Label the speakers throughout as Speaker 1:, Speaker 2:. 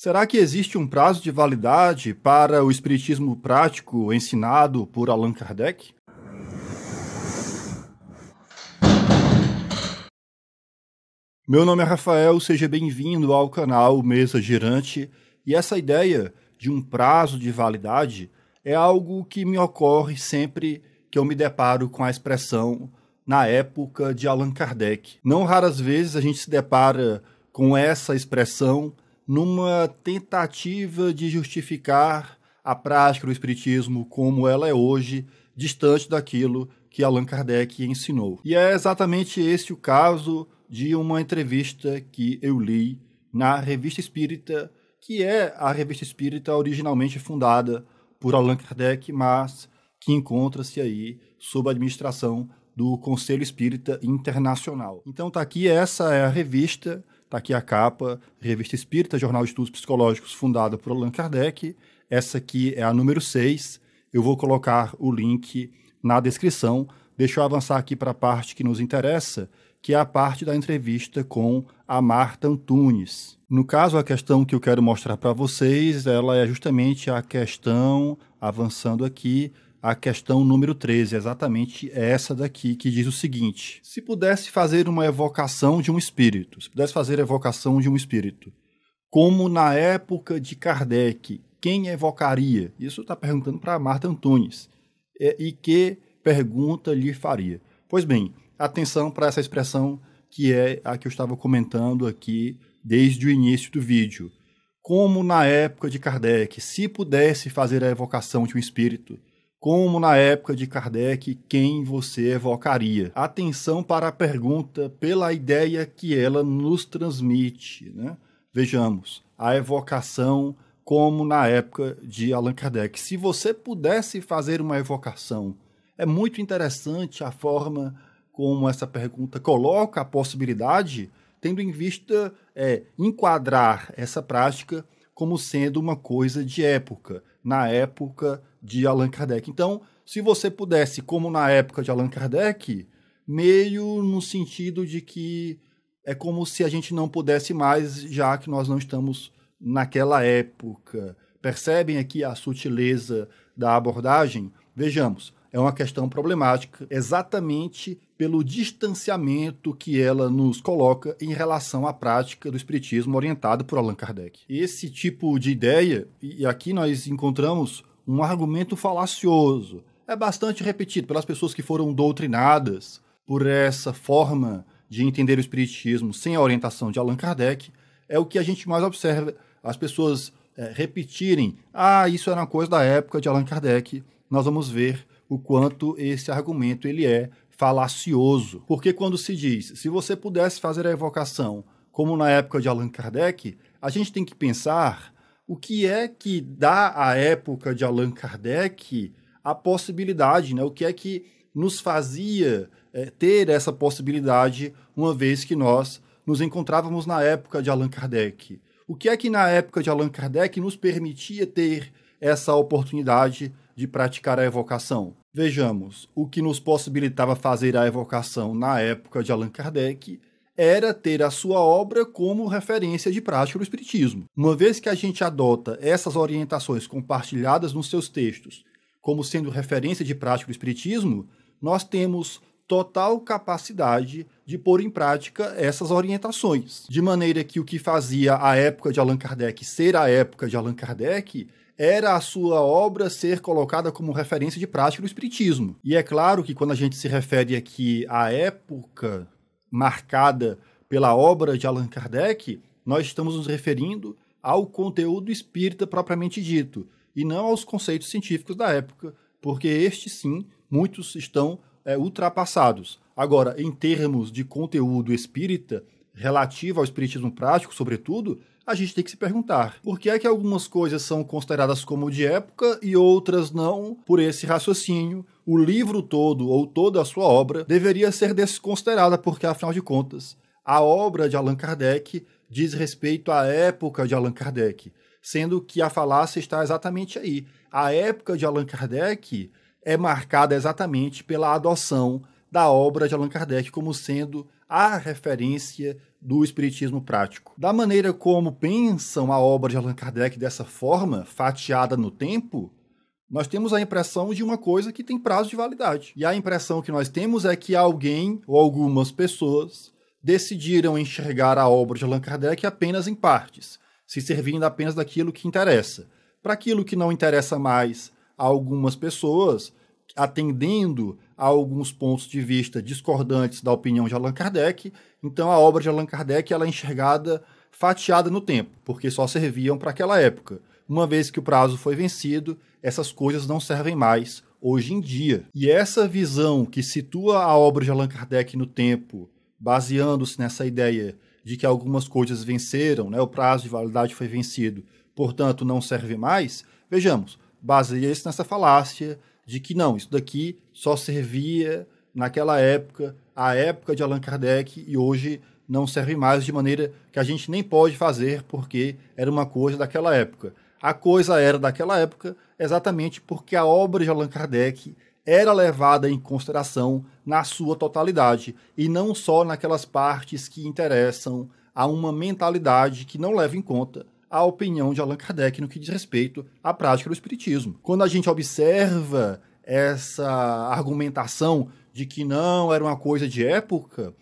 Speaker 1: Será que existe um prazo de validade para o espiritismo prático ensinado por Allan Kardec? Meu nome é Rafael, seja bem-vindo ao canal Mesa Girante, e essa ideia de um prazo de validade é algo que me ocorre sempre que eu me deparo com a expressão na época de Allan Kardec. Não raras vezes a gente se depara com essa expressão numa tentativa de justificar a prática do espiritismo como ela é hoje, distante daquilo que Allan Kardec ensinou. E é exatamente esse o caso de uma entrevista que eu li na Revista Espírita, que é a Revista Espírita originalmente fundada por Allan Kardec, mas que encontra-se aí sob a administração do Conselho Espírita Internacional. Então tá aqui, essa é a revista Está aqui a capa, Revista Espírita, Jornal de Estudos Psicológicos, fundada por Allan Kardec. Essa aqui é a número 6. Eu vou colocar o link na descrição. Deixa eu avançar aqui para a parte que nos interessa, que é a parte da entrevista com a Marta Antunes. No caso, a questão que eu quero mostrar para vocês, ela é justamente a questão, avançando aqui, a questão número 13, exatamente essa daqui, que diz o seguinte: se pudesse fazer uma evocação de um espírito, se pudesse fazer evocação de um espírito, como na época de Kardec, quem evocaria? Isso está perguntando para Marta Antunes. E, é, e que pergunta lhe faria? Pois bem, atenção para essa expressão que é a que eu estava comentando aqui desde o início do vídeo. Como na época de Kardec, se pudesse fazer a evocação de um espírito, como na época de Kardec, quem você evocaria? Atenção para a pergunta pela ideia que ela nos transmite. Né? Vejamos, a evocação como na época de Allan Kardec. Se você pudesse fazer uma evocação, é muito interessante a forma como essa pergunta coloca a possibilidade, tendo em vista é, enquadrar essa prática como sendo uma coisa de época na época de Allan Kardec. Então, se você pudesse, como na época de Allan Kardec, meio no sentido de que é como se a gente não pudesse mais, já que nós não estamos naquela época. Percebem aqui a sutileza da abordagem? Vejamos, é uma questão problemática, exatamente pelo distanciamento que ela nos coloca em relação à prática do espiritismo orientado por Allan Kardec. Esse tipo de ideia, e aqui nós encontramos um argumento falacioso, é bastante repetido pelas pessoas que foram doutrinadas por essa forma de entender o espiritismo sem a orientação de Allan Kardec, é o que a gente mais observa as pessoas é, repetirem: "Ah, isso era uma coisa da época de Allan Kardec". Nós vamos ver o quanto esse argumento ele é falacioso. Porque quando se diz, se você pudesse fazer a evocação, como na época de Allan Kardec, a gente tem que pensar o que é que dá à época de Allan Kardec a possibilidade, né? o que é que nos fazia é, ter essa possibilidade, uma vez que nós nos encontrávamos na época de Allan Kardec. O que é que na época de Allan Kardec nos permitia ter essa oportunidade de praticar a evocação? Vejamos, o que nos possibilitava fazer a evocação na época de Allan Kardec era ter a sua obra como referência de prática do Espiritismo. Uma vez que a gente adota essas orientações compartilhadas nos seus textos como sendo referência de prática do Espiritismo, nós temos total capacidade de pôr em prática essas orientações. De maneira que o que fazia a época de Allan Kardec ser a época de Allan Kardec era a sua obra ser colocada como referência de prática do Espiritismo. E é claro que quando a gente se refere aqui à época marcada pela obra de Allan Kardec, nós estamos nos referindo ao conteúdo espírita propriamente dito, e não aos conceitos científicos da época, porque estes sim, muitos estão é, ultrapassados. Agora, em termos de conteúdo espírita, relativo ao espiritismo prático, sobretudo, a gente tem que se perguntar por que é que algumas coisas são consideradas como de época e outras não, por esse raciocínio o livro todo ou toda a sua obra deveria ser desconsiderada, porque, afinal de contas, a obra de Allan Kardec diz respeito à época de Allan Kardec, sendo que a falácia está exatamente aí. A época de Allan Kardec é marcada exatamente pela adoção da obra de Allan Kardec como sendo a referência do espiritismo prático. Da maneira como pensam a obra de Allan Kardec dessa forma, fatiada no tempo, nós temos a impressão de uma coisa que tem prazo de validade. E a impressão que nós temos é que alguém ou algumas pessoas decidiram enxergar a obra de Allan Kardec apenas em partes, se servindo apenas daquilo que interessa. Para aquilo que não interessa mais a algumas pessoas, atendendo há alguns pontos de vista discordantes da opinião de Allan Kardec, então a obra de Allan Kardec ela é enxergada fatiada no tempo, porque só serviam para aquela época. Uma vez que o prazo foi vencido, essas coisas não servem mais hoje em dia. E essa visão que situa a obra de Allan Kardec no tempo, baseando-se nessa ideia de que algumas coisas venceram, né, o prazo de validade foi vencido, portanto não serve mais, vejamos, baseia-se nessa falácia de que não, isso daqui só servia naquela época, a época de Allan Kardec, e hoje não serve mais de maneira que a gente nem pode fazer porque era uma coisa daquela época. A coisa era daquela época exatamente porque a obra de Allan Kardec era levada em consideração na sua totalidade e não só naquelas partes que interessam a uma mentalidade que não leva em conta a opinião de Allan Kardec no que diz respeito à prática do espiritismo. Quando a gente observa essa argumentação de que não era uma coisa de época,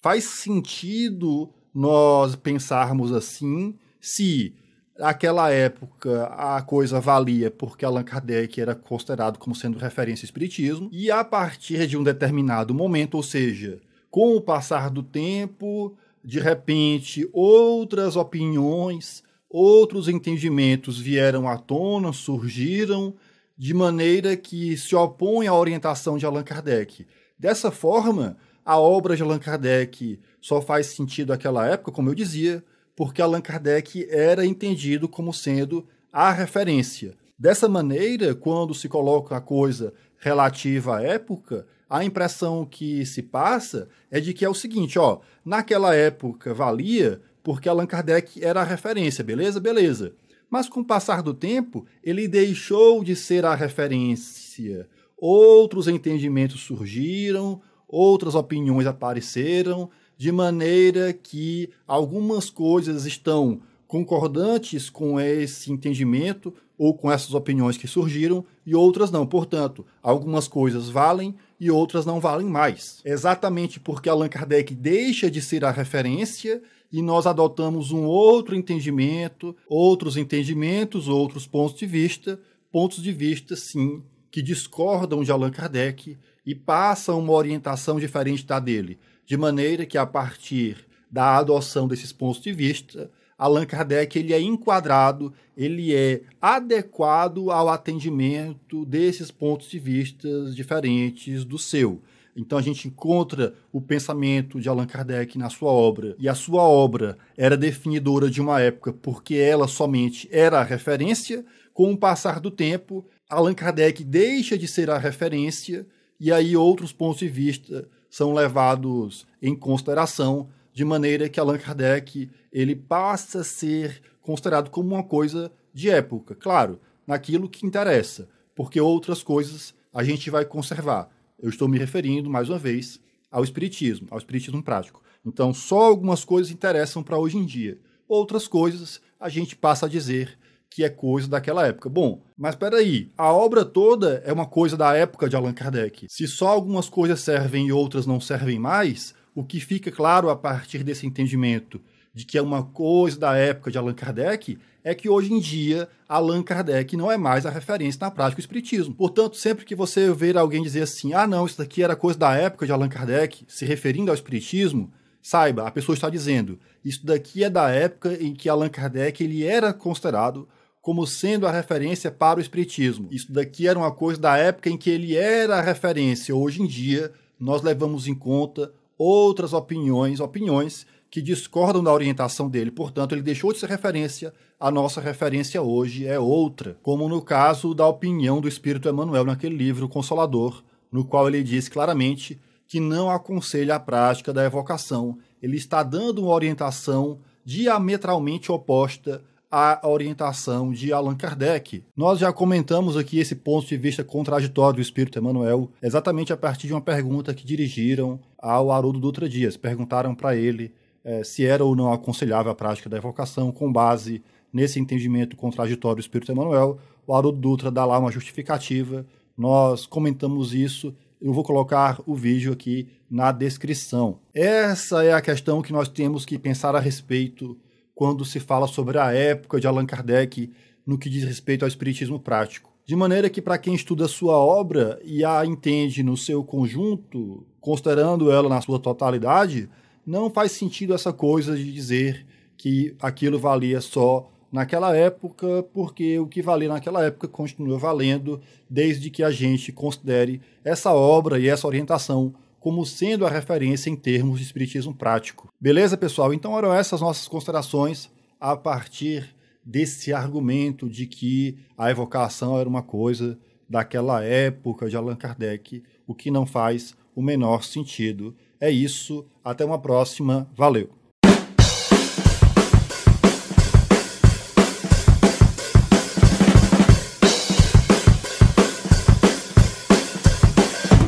Speaker 1: faz sentido nós pensarmos assim se aquela época a coisa valia porque Allan Kardec era considerado como sendo referência ao espiritismo e a partir de um determinado momento, ou seja, com o passar do tempo, de repente outras opiniões outros entendimentos vieram à tona, surgiram, de maneira que se opõe à orientação de Allan Kardec. Dessa forma, a obra de Allan Kardec só faz sentido àquela época, como eu dizia, porque Allan Kardec era entendido como sendo a referência. Dessa maneira, quando se coloca a coisa relativa à época, a impressão que se passa é de que é o seguinte, ó, naquela época valia, porque Allan Kardec era a referência, beleza? Beleza. Mas com o passar do tempo, ele deixou de ser a referência. Outros entendimentos surgiram, outras opiniões apareceram, de maneira que algumas coisas estão concordantes com esse entendimento ou com essas opiniões que surgiram e outras não. Portanto, algumas coisas valem e outras não valem mais. Exatamente porque Allan Kardec deixa de ser a referência e nós adotamos um outro entendimento, outros entendimentos, outros pontos de vista, pontos de vista, sim, que discordam de Allan Kardec e passam uma orientação diferente da dele, de maneira que a partir da adoção desses pontos de vista, Allan Kardec ele é enquadrado, ele é adequado ao atendimento desses pontos de vista diferentes do seu. Então a gente encontra o pensamento de Allan Kardec na sua obra, e a sua obra era definidora de uma época porque ela somente era a referência. Com o passar do tempo, Allan Kardec deixa de ser a referência e aí outros pontos de vista são levados em consideração de maneira que Allan Kardec ele passa a ser considerado como uma coisa de época, claro, naquilo que interessa, porque outras coisas a gente vai conservar. Eu estou me referindo, mais uma vez, ao espiritismo, ao espiritismo prático. Então, só algumas coisas interessam para hoje em dia. Outras coisas a gente passa a dizer que é coisa daquela época. Bom, mas peraí, a obra toda é uma coisa da época de Allan Kardec. Se só algumas coisas servem e outras não servem mais, o que fica claro a partir desse entendimento de que é uma coisa da época de Allan Kardec é que hoje em dia Allan Kardec não é mais a referência na prática do espiritismo. Portanto, sempre que você ver alguém dizer assim: "Ah, não, isso daqui era coisa da época de Allan Kardec", se referindo ao espiritismo, saiba, a pessoa está dizendo: "Isso daqui é da época em que Allan Kardec ele era considerado como sendo a referência para o espiritismo. Isso daqui era uma coisa da época em que ele era a referência. Hoje em dia, nós levamos em conta outras opiniões, opiniões que discordam da orientação dele. Portanto, ele deixou de ser referência. A nossa referência hoje é outra, como no caso da opinião do Espírito Emmanuel naquele livro Consolador, no qual ele diz claramente que não aconselha a prática da evocação. Ele está dando uma orientação diametralmente oposta a orientação de Allan Kardec. Nós já comentamos aqui esse ponto de vista contraditório do espírito Emmanuel, exatamente a partir de uma pergunta que dirigiram ao Haroldo Dutra Dias. Perguntaram para ele eh, se era ou não aconselhável a prática da evocação com base nesse entendimento contraditório do espírito Emmanuel. O Haroldo Dutra dá lá uma justificativa. Nós comentamos isso eu vou colocar o vídeo aqui na descrição. Essa é a questão que nós temos que pensar a respeito quando se fala sobre a época de Allan Kardec no que diz respeito ao espiritismo prático. De maneira que, para quem estuda a sua obra e a entende no seu conjunto, considerando ela na sua totalidade, não faz sentido essa coisa de dizer que aquilo valia só naquela época, porque o que valia naquela época continua valendo, desde que a gente considere essa obra e essa orientação como sendo a referência em termos de espiritismo prático. Beleza, pessoal? Então eram essas nossas considerações a partir desse argumento de que a evocação era uma coisa daquela época de Allan Kardec, o que não faz o menor sentido. É isso, até uma próxima, valeu!